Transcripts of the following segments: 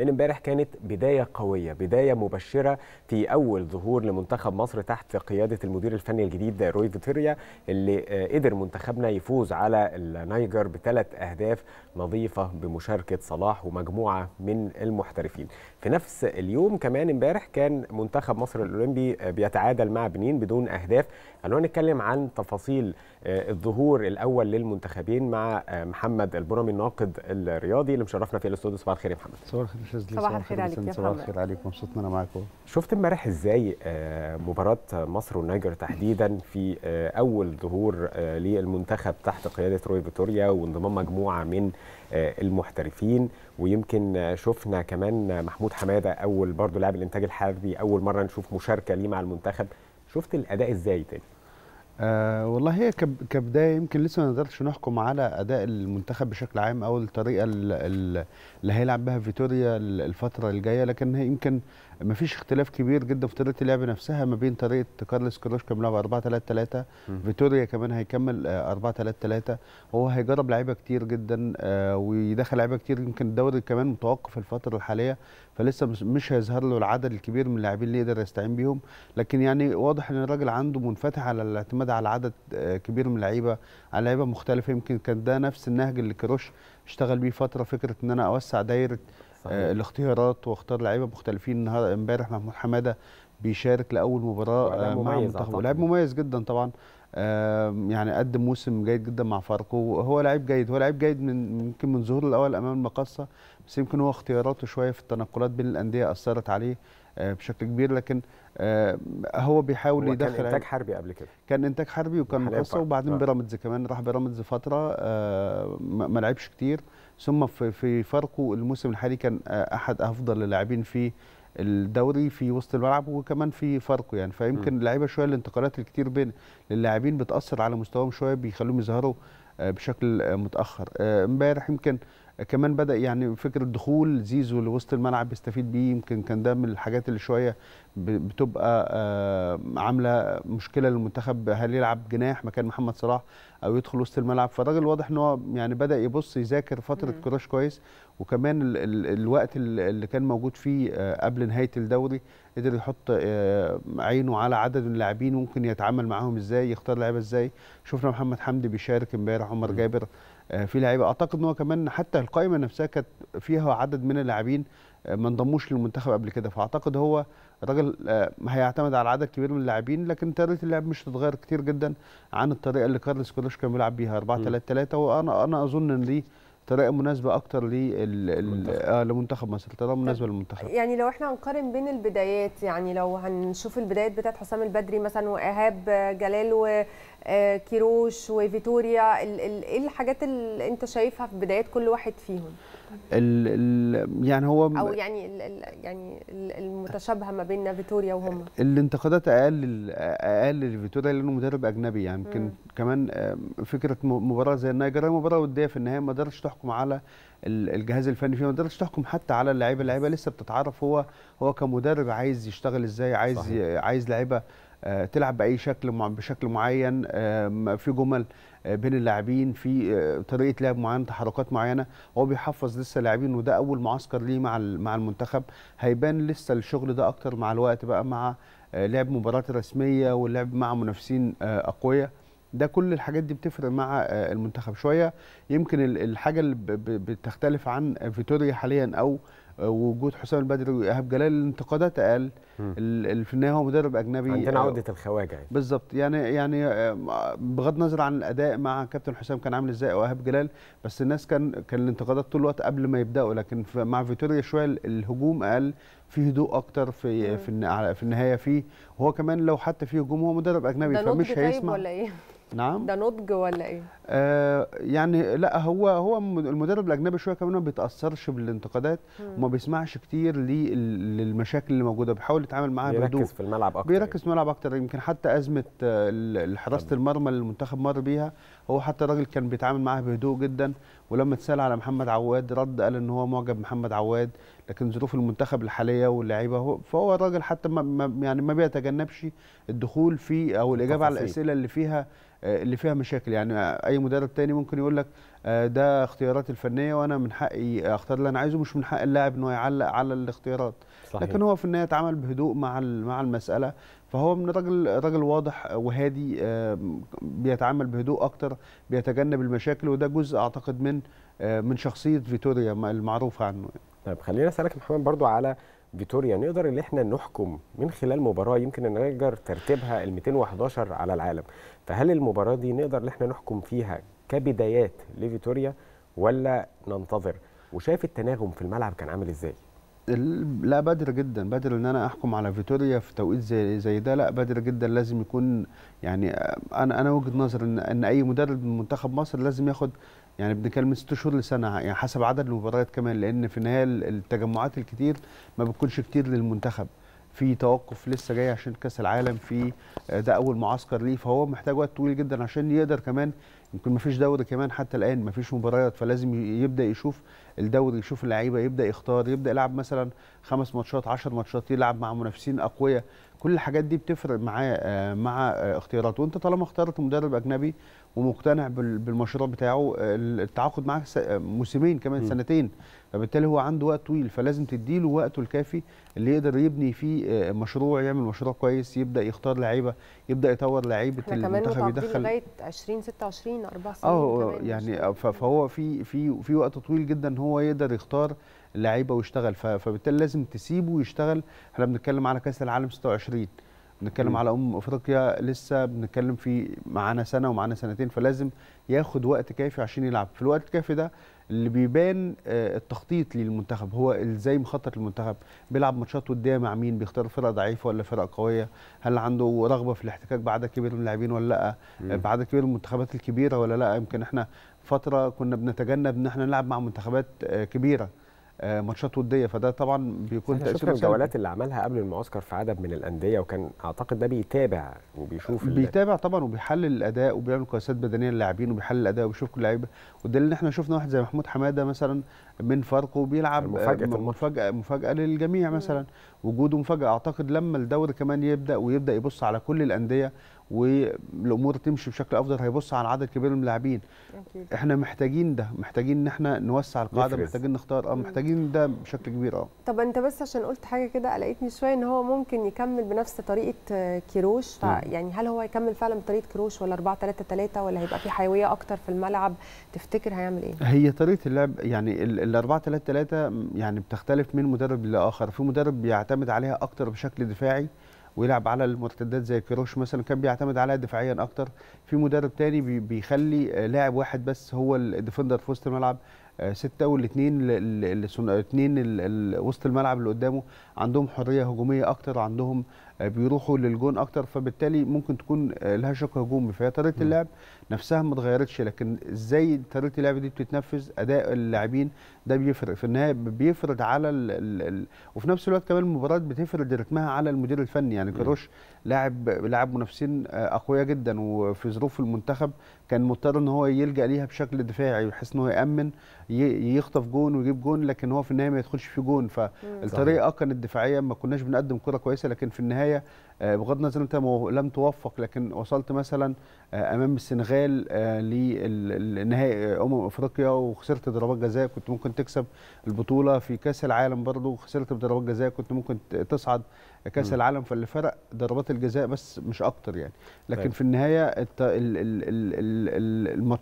لان امبارح كانت بدايه قويه بدايه مبشره في اول ظهور لمنتخب مصر تحت قياده المدير الفني الجديد روي فيتوريا اللي آه، قدر منتخبنا يفوز على النيجر بثلاث اهداف نظيفه بمشاركه صلاح ومجموعه من المحترفين في نفس اليوم كمان امبارح كان منتخب مصر الاولمبي آه، بيتعادل مع بنين بدون اهداف خلونا نتكلم عن تفاصيل آه، الظهور الاول للمنتخبين مع آه، محمد البرمي الناقد الرياضي اللي مشرفنا في الاستوديو صباح الخير يا محمد صباح الخير صباح الخير عليك صباح الخير عليك مبسوط ان انا معاكم شفت امبارح ازاي آه، مباراه مصر والنيجر تحديدا في اول ظهور للمنتخب تحت قياده روي فيتوريا وانضمام مجموعه من المحترفين ويمكن شفنا كمان محمود حماده اول برضه لاعب الانتاج الحربي اول مره نشوف مشاركه ليه مع المنتخب شفت الاداء ازاي تاني آه والله هي كبدايه يمكن لسه ما نقدرش نحكم على اداء المنتخب بشكل عام او الطريقه اللي هيلعب بها فيتوريا الفتره الجايه لكن هي يمكن ما فيش اختلاف كبير جدا في طريقه اللعب نفسها ما بين طريقه كارلس كروش كان بيلعب 4 3 3 فيتوريا كمان هيكمل 4 3 3 هو هيجرب لعيبه كتير جدا آه، ويدخل لعيبه كتير يمكن الدوري كمان متوقف الفتره الحاليه فلسه مش هيظهر له العدد الكبير من اللاعبين اللي يقدر يستعين بيهم لكن يعني واضح ان الراجل عنده منفتح على الاعتماد على عدد آه، كبير من اللعيبه على لعيبه مختلفه يمكن كان ده نفس النهج اللي كروش اشتغل بيه فتره فكره ان انا اوسع دايره آه، صحيح. الاختيارات واختار لعيبه مختلفين النهارده امبارح محمود حماده بيشارك لاول مباراه آه، مع منتخب لاعب مميز جدا طبعا يعني قدم موسم جيد جدا مع فاركو هو لعيب جيد هو لعيب جيد من يمكن من ظهوره الاول امام المقصه بس يمكن هو اختياراته شويه في التنقلات بين الانديه اثرت عليه آه، بشكل كبير لكن آه، هو بيحاول هو يدخل كان انتاج حربي قبل كده كان انتاج حربي وكان مقصه وبعدين بيراميدز كمان راح بيراميدز فتره آه، ما لعبش كتير ثم في فاركو الموسم الحالي كان احد افضل اللاعبين فيه الدوري في وسط الملعب وكمان في فرقه يعني فيمكن اللعيبه شويه الانتقالات الكتير بين اللاعبين بتاثر على مستواهم شويه بيخلوهم يظهروا آه، بشكل آه، متاخر آه، امبارح يمكن كمان بدا يعني فكره دخول زيزو لوسط الملعب بيستفيد بيه يمكن كان ده من الحاجات اللي شويه بتبقى آه، عامله مشكله للمنتخب هل يلعب جناح مكان محمد صلاح او يدخل وسط الملعب فالراجل واضح ان هو يعني بدا يبص يذاكر فتره كراش كويس وكمان ال ال الوقت اللي كان موجود فيه آه، قبل نهايه الدوري قدر يحط آه، عينه على عدد اللاعبين ممكن يتعامل معاهم ازاي يختار لعيبه ازاي شفنا محمد حمدي بيشارك امبارح عمر جابر آه، في لعيبه اعتقد ان هو كمان حتى القائمه نفسها كانت فيها عدد من اللاعبين آه، ما انضموش للمنتخب قبل كده فاعتقد هو الراجل آه، هيعتمد على عدد كبير من اللاعبين لكن طريقه اللعب مش هتتغير كتير جدا عن الطريقه اللي كارلس كولوش كان بيلعب بيها 4 3 3 وانا انا اظن ان دي طريقه مناسبه اكتر لمنتخب مصر طريقه مناسبه للمنتخب يعني لو احنا هنقارن بين البدايات يعني لو هنشوف البدايات بتاعت حسام البدري مثلا وايهاب جلال آه، كيروش وفيتوريا ايه الحاجات اللي انت شايفها في بدايات كل واحد فيهم ال ال يعني هو او يعني ال ال يعني المتشابهه ما بين فيتوريا وهم الانتقادات اقل اقل لفيتوريا لانه مدرب اجنبي يعني يمكن كمان آه، فكره مباراه زي انها مباراه وديه في النهايه ما قدرش تحكم على الجهاز الفني فيه ما قدرش تحكم حتى على اللعيبه اللعيبه لسه بتتعرف هو هو كمدرب عايز يشتغل ازاي عايز صحيح. عايز لعيبه آه، تلعب باي شكل بشكل معين آه، في جمل آه، بين اللاعبين في طريقه لعب معينه تحركات معينه هو بيحفظ لسه اللاعبين وده اول معسكر ليه مع مع المنتخب هيبان لسه الشغل ده اكتر مع الوقت بقى مع لعب مباريات رسميه واللعب مع منافسين اقوياء ده كل الحاجات دي بتفرق مع المنتخب شويه يمكن الحاجه اللي بتختلف عن فيتوريا حاليا او وجود حسام البدري وايهاب جلال الانتقادات اقل في النهايه هو مدرب اجنبي عندنا آه، عودة الخواجه يعني بالظبط يعني يعني آه، بغض النظر عن الاداء مع كابتن حسام كان عامل ازاي وايهاب جلال بس الناس كان كان الانتقادات طول الوقت قبل ما يبداوا لكن مع فيتوريا شويه الهجوم اقل في هدوء اكتر في في النهايه فيه وهو كمان لو حتى في هجوم هو مدرب اجنبي فمش طيب هيسمع ولا ايه نعم ده نضج ولا ايه آه يعني لا هو هو المدرب الاجنبي شويه كمان ما بيتاثرش بالانتقادات وما بيسمعش كتير للمشاكل اللي موجوده بيحاول يتعامل معاها بهدوء بيركز في الملعب اكتر بيركز في الملعب اكتر يمكن حتى ازمه آه، حراسه المرمى اللي المنتخب مر بيها هو حتى الراجل كان بيتعامل معاها بهدوء جدا ولما اتسال على محمد عواد رد قال ان هو معجب محمد عواد لكن ظروف المنتخب الحاليه واللعيبه فهو الراجل حتى ما يعني ما بيتجنبش الدخول في او الاجابه على الاسئله اللي فيها آه، اللي فيها مشاكل يعني اي مدرب تاني ممكن يقول لك آه، ده اختياراتي الفنيه وانا من حقي اختار اللي انا عايزه مش من حق اللاعب انه يعلق على الاختيارات صحيح. لكن هو في النهايه اتعامل بهدوء مع مع المساله فهو من راجل راجل واضح وهادي آه، بيتعامل بهدوء اكتر بيتجنب المشاكل وده جزء اعتقد من من شخصيه فيتوريا المعروفه عنه يعني. طيب خليني اسالك محمد برضو على فيتوريا نقدر ان احنا نحكم من خلال مباراه يمكن ان نقدر ترتيبها ال 211 على العالم فهل المباراه دي نقدر ان احنا نحكم فيها كبدايات لفيتوريا ولا ننتظر وشايف التناغم في الملعب كان عامل ازاي لا بدر جدا بدر ان انا احكم على فيتوريا في توقيت زي زي ده لا بدر جدا لازم يكون يعني انا انا وجهه نظر ان ان اي مدرب من منتخب مصر لازم ياخد يعني بنتكلم من ست شهور لسنه يعني حسب عدد المباريات كمان لان في النهايه التجمعات الكتير ما بتكونش كتير للمنتخب في توقف لسه جاي عشان كاس العالم في آه، ده اول معسكر ليه فهو محتاج وقت طويل جدا عشان يقدر كمان يمكن ما فيش دوري كمان حتى الان ما فيش مباريات فلازم يبدا يشوف الدوري يشوف اللعيبه يبدا يختار يبدا يلعب مثلا خمس ماتشات 10 ماتشات يلعب مع منافسين اقوياء كل الحاجات دي بتفرق معاه آه، مع اختياراته وانت طالما اخترت مدرب اجنبي ومقتنع بالمشروع بتاعه التعاقد معاه موسمين كمان م. سنتين فبالتالي هو عنده وقت طويل فلازم تديله وقته الكافي اللي يقدر يبني فيه آه، مشروع يعمل مشروع كويس يبدا يختار لعيبه يبدا يطور لعيبه المنتخب يدخل لغايه 20 26 اربع سنين اه يعني آه، فهو في في في وقت طويل جدا هو يقدر يختار اللعيبه ويشتغل فبالتالي لازم تسيبه يشتغل احنا بنتكلم على كاس العالم 26 بنتكلم على امم افريقيا لسه بنتكلم في معانا سنه ومعانا سنتين فلازم ياخد وقت كافي عشان يلعب في الوقت الكافي ده اللي بيبان آه، التخطيط للمنتخب هو ازاي مخطط المنتخب بيلعب ماتشات وديه مع مين بيختار فرقه ضعيفه ولا فرقه قويه هل عنده رغبه في الاحتكاك بعدد كبير من اللاعبين ولا لا بعدد كبير من المنتخبات الكبيره ولا لا يمكن احنا فتره كنا بنتجنب ان احنا نلعب مع منتخبات آه، كبيره آه، ماتشات وديه فده طبعا بيكون تاثير الجولات اللي عملها قبل المعسكر في عدد من الانديه وكان اعتقد ده بيتابع وبيشوف بيتابع طبعا وبيحلل الاداء وبيعمل قياسات بدنيه للاعبين وبيحلل الاداء وبيشوف كل لعيبه وده اللي احنا شفنا واحد زي محمود حماده مثلا من فرقه بيلعب آه، مفاجاه مفاجاه مفاجاه للجميع مثلا وجوده مفاجاه اعتقد لما الدوري كمان يبدا ويبدا يبص على كل الانديه والامور تمشي بشكل افضل هيبص على عدد كبير من اللاعبين احنا محتاجين ده محتاجين ان احنا نوسع القاعده يفرز. محتاجين نختار اه محتاجين ده بشكل كبير اه طب انت بس عشان قلت حاجه كده قلقتني شويه ان هو ممكن يكمل بنفس طريقه آه، كيروش نعم. يعني هل هو هيكمل فعلا بطريقه كيروش ولا 4 3 3 ولا هيبقى في حيويه اكتر في الملعب تفتكر هيعمل ايه هي طريقه اللعب يعني ال 4 3 3 يعني بتختلف من مدرب لاخر في مدرب بيعتمد عليها اكتر بشكل دفاعي ويلعب على المرتدات زي كيروش مثلا كان بيعتمد عليها دفاعيا اكتر في مدرب تاني بيخلي لاعب واحد بس هو الديفندر في وسط الملعب آه، سته والاثنين الاثنين وسط الملعب اللي قدامه عندهم حريه هجوميه اكتر عندهم بيروحوا للجون اكتر فبالتالي ممكن تكون آه، لها شق هجومي فهي طريقه اللعب نفسها ما اتغيرتش لكن ازاي طريقه اللعب دي بتتنفذ اداء اللاعبين ده بيفرق في النهايه بيفرض على الـ الـ الـ وفي نفس الوقت كمان المباريات بتفرض رتمها على المدير الفني يعني كروش لاعب لاعب منافسين آه، اقوياء جدا وفي ظروف المنتخب كان مضطر ان هو يلجا ليها بشكل دفاعي بحيث ان هو يامن يخطف جون ويجيب جون لكن هو في النهايه ما يدخلش في جون فالطريقه كانت دفاعيه ما كناش بنقدم كره كويسه لكن في النهايه النهايه آه، بغض النظر انت لم توفق لكن وصلت مثلا آه، امام السنغال آه، لنهائي امم افريقيا وخسرت ضربات جزاء كنت ممكن تكسب البطوله في كاس العالم برضو خسرت بضربات جزاء كنت ممكن تصعد كاس م. العالم فاللي فرق ضربات الجزاء بس مش اكتر يعني لكن طيب. في النهايه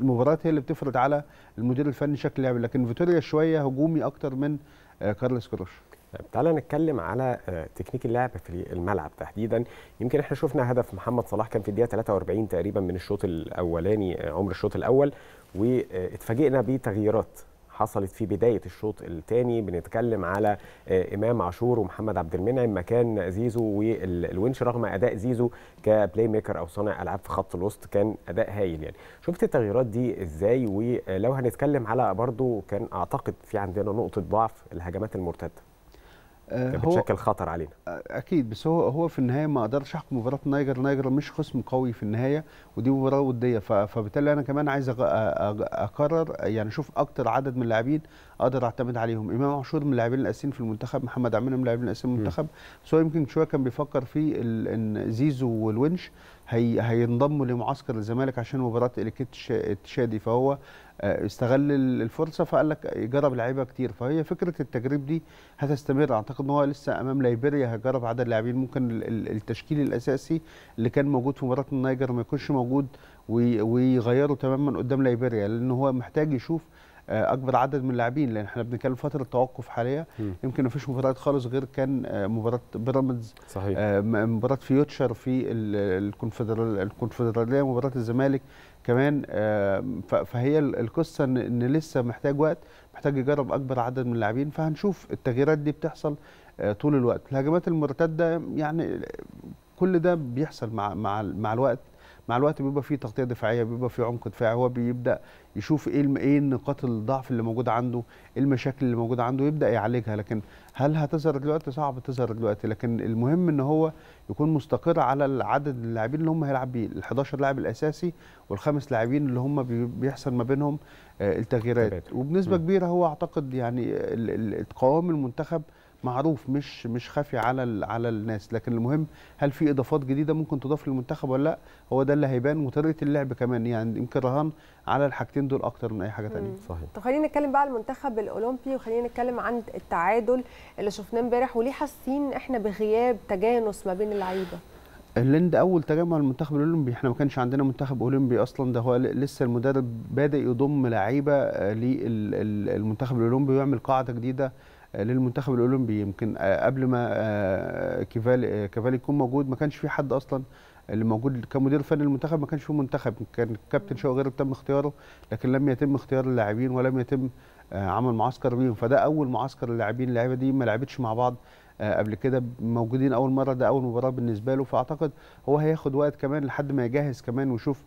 المباريات هي اللي بتفرض على المدير الفني شكل لعبه لكن فيتوريا شويه هجومي اكتر من كارلس كروش طيب تعالى نتكلم على آه، تكنيك اللعب في الملعب تحديدا يمكن احنا شفنا هدف محمد صلاح كان في الدقيقه 43 تقريبا من الشوط الاولاني آه، عمر الشوط الاول واتفاجئنا بتغييرات حصلت في بداية الشوط الثاني بنتكلم على آه، إمام عاشور ومحمد عبد المنعم مكان زيزو والونش رغم أداء زيزو كبلاي ميكر أو صانع ألعاب في خط الوسط كان أداء هايل يعني شفت التغييرات دي إزاي ولو هنتكلم على برضو كان أعتقد في عندنا نقطة ضعف الهجمات المرتدة كانت بتشكل خطر علينا اكيد بس هو هو في النهايه ما اقدرش احكم مباراه نايجر نايجر مش خصم قوي في النهايه ودي مباراه وديه فبالتالي انا كمان عايز اقرر يعني اشوف اكتر عدد من اللاعبين اقدر اعتمد عليهم امام عاشور من اللاعبين الاساسيين في المنتخب محمد عمنا من اللاعبين الاساسيين في المنتخب بس هو يمكن شويه كان بيفكر في ان زيزو والونش هي هينضموا لمعسكر الزمالك عشان مباراه اليكيت التشادي فهو آه، استغل الفرصه فقال لك يجرب لعيبه كتير فهي فكره التجريب دي هتستمر اعتقد ان هو لسه امام ليبيريا هيجرب عدد لاعبين ممكن التشكيل الاساسي اللي كان موجود في مباراه النيجر ما يكونش موجود ويغيره تماما قدام ليبيريا لان هو محتاج يشوف آه، اكبر عدد من اللاعبين لان احنا بنتكلم فتره توقف حاليا يمكن ما فيش مباريات خالص غير كان آه، مباراه بيراميدز صحيح مباراه فيوتشر في الكونفدراليه مباراه الزمالك كمان آه، فهي القصه ان لسه محتاج وقت محتاج يجرب اكبر عدد من اللاعبين فهنشوف التغييرات دي بتحصل آه، طول الوقت الهجمات المرتده يعني آه، كل ده بيحصل مع مع مع الوقت مع الوقت بيبقى فيه تغطيه دفاعيه بيبقى فيه عمق دفاعي هو بيبدا يشوف ايه ايه نقاط الضعف اللي موجوده عنده ايه المشاكل اللي موجوده عنده يبدا يعالجها لكن هل هتظهر دلوقتي صعب تظهر دلوقتي لكن المهم ان هو يكون مستقر على العدد اللاعبين اللي هم هيلعب بيه ال 11 لاعب الاساسي والخمس لاعبين اللي هم بيحصل ما بينهم آه، التغييرات وبنسبه كبيره هو اعتقد يعني قوام المنتخب معروف مش مش خفي على على الناس لكن المهم هل في اضافات جديده ممكن تضاف للمنتخب ولا لا هو ده اللي هيبان وطريقه اللعب كمان يعني يمكن رهان على الحاجتين دول اكتر من اي حاجه ثانيه صحيح طب خلينا نتكلم بقى على المنتخب الاولمبي وخلينا نتكلم عن التعادل اللي شفناه امبارح وليه حاسين احنا بغياب تجانس ما بين اللعيبه الهند اول تجمع المنتخب الاولمبي احنا ما كانش عندنا منتخب اولمبي اصلا ده هو لسه المدرب بادئ يضم لعيبه آه، للمنتخب الاولمبي ويعمل قاعده جديده للمنتخب الاولمبي يمكن آه، قبل ما آه، كيفالي آه، كيفالي يكون موجود ما كانش في حد اصلا اللي موجود كمدير فني المنتخب ما كانش في منتخب كان كابتن شوقي غير تم اختياره لكن لم يتم اختيار اللاعبين ولم يتم عمل معسكر بيهم فده اول معسكر للاعبين اللعيبه دي ما لعبتش مع بعض قبل كده موجودين اول مره ده اول مباراه بالنسبه له فاعتقد هو هياخد وقت كمان لحد ما يجهز كمان ويشوف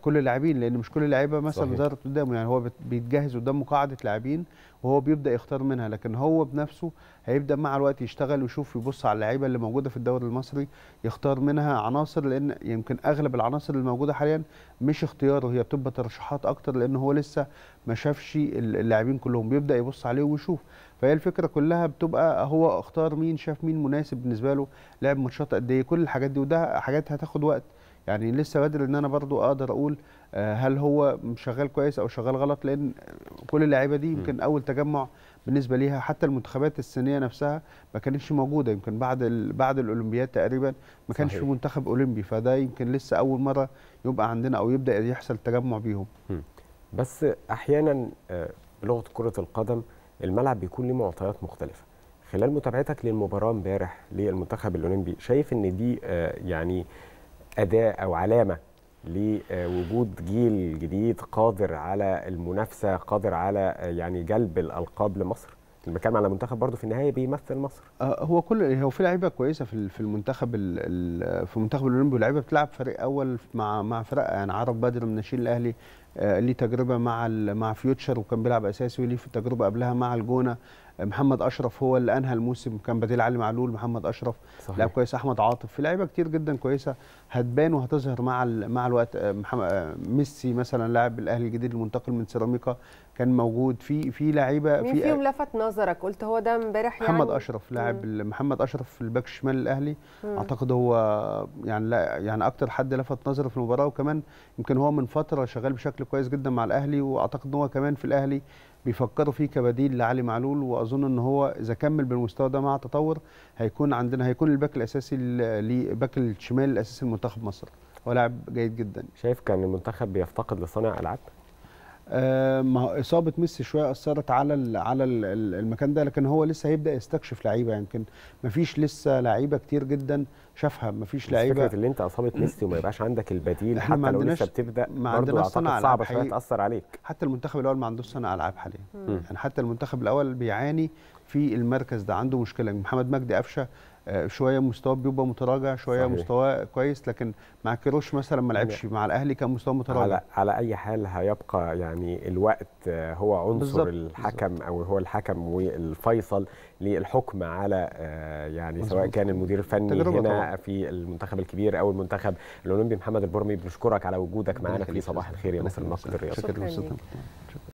كل اللاعبين لان مش كل اللعيبه مثلا ظهرت قدامه يعني هو بيتجهز قدامه قاعده لاعبين وهو بيبدا يختار منها لكن هو بنفسه هيبدا مع الوقت يشتغل ويشوف يبص على اللعيبه اللي موجوده في الدوري المصري يختار منها عناصر لان يمكن اغلب العناصر اللي موجوده حاليا مش اختياره هي بتبقى ترشيحات اكتر لان هو لسه ما شافش اللاعبين كلهم بيبدا يبص عليه ويشوف فهي الفكره كلها بتبقى هو اختار مين شاف مين مناسب بالنسبه له لعب ماتشات قد ايه كل الحاجات دي وده حاجات هتاخد وقت يعني لسه بدري ان انا برضو اقدر اقول آه، هل هو شغال كويس او شغال غلط لان كل اللعيبه دي يمكن اول تجمع بالنسبه ليها حتى المنتخبات الصينيه نفسها ما كانتش موجوده يمكن بعد بعد الاولمبياد تقريبا ما كانش في منتخب اولمبي فده يمكن لسه اول مره يبقى عندنا او يبدا يحصل تجمع بيهم بس احيانا آه، بلغه كره القدم الملعب بيكون ليه معطيات مختلفه خلال متابعتك للمباراه امبارح للمنتخب الاولمبي شايف ان دي آه، يعني اداه او علامه لوجود جيل جديد قادر على المنافسه قادر على يعني جلب الالقاب لمصر المكان على المنتخب برضه في النهايه بيمثل مصر آه، هو كل هو في لعيبه كويسه في في المنتخب الـ في المنتخب الاولمبي لعيبه بتلعب فريق اول مع مع فرق يعني عرب بدر من ناشئين الاهلي آه، ليه تجربه مع مع فيوتشر وكان بيلعب اساسي وليه في التجربه قبلها مع الجونه محمد اشرف هو اللي انهى الموسم كان بديل علي معلول محمد اشرف لاعب كويس احمد عاطف في لعيبه كتير جدا كويسه هتبان وهتظهر مع مع الوقت آه، آه، ميسي مثلا لاعب الاهلي الجديد المنتقل من سيراميكا كان موجود في في لعيبه في مين فيهم لفت نظرك قلت هو ده امبارح يعني محمد اشرف لاعب محمد اشرف في الباك الشمال الاهلي مم. اعتقد هو يعني لا يعني اكتر حد لفت نظري في المباراه وكمان يمكن هو من فتره شغال بشكل كويس جدا مع الاهلي واعتقد ان هو كمان في الاهلي بيفكروا فيه كبديل لعلي معلول واظن ان هو اذا كمل بالمستوى ده مع التطور هيكون عندنا هيكون الباك الاساسي لباك الشمال الاساسي لمنتخب مصر ولاعب جيد جدا شايف كان المنتخب بيفتقد لصانع العاب آه، ما اصابه ميسي شويه اثرت على على المكان ده لكن هو لسه هيبدا يستكشف لعيبه يمكن يعني فيش لسه لعيبه كتير جدا شافها ما فيش لعيبه فكره ان انت اصابه ميسي وما يبقاش عندك البديل حتى لو لسه بتبدا ما عندناش صنع صعبه شويه تاثر عليك حتى المنتخب الاول ما عندوش صنع العاب حاليا يعني حتى المنتخب الاول بيعاني في المركز ده عنده مشكله محمد مجدي قفشه آه، شويه مستواه بيبقى متراجع شويه مستواه كويس لكن مع كيروش مثلا ما لعبش مع الاهلي كان مستواه متراجع على, على اي حال هيبقى يعني الوقت آه، هو عنصر بالزبط الحكم بالزبط او هو الحكم والفيصل للحكم على آه، يعني سواء كان المدير الفني هنا طبعا. في المنتخب الكبير او المنتخب الاولمبي محمد البرمي بنشكرك على وجودك معانا في صباح الخير يا مصر المقصد الرياضي شكرا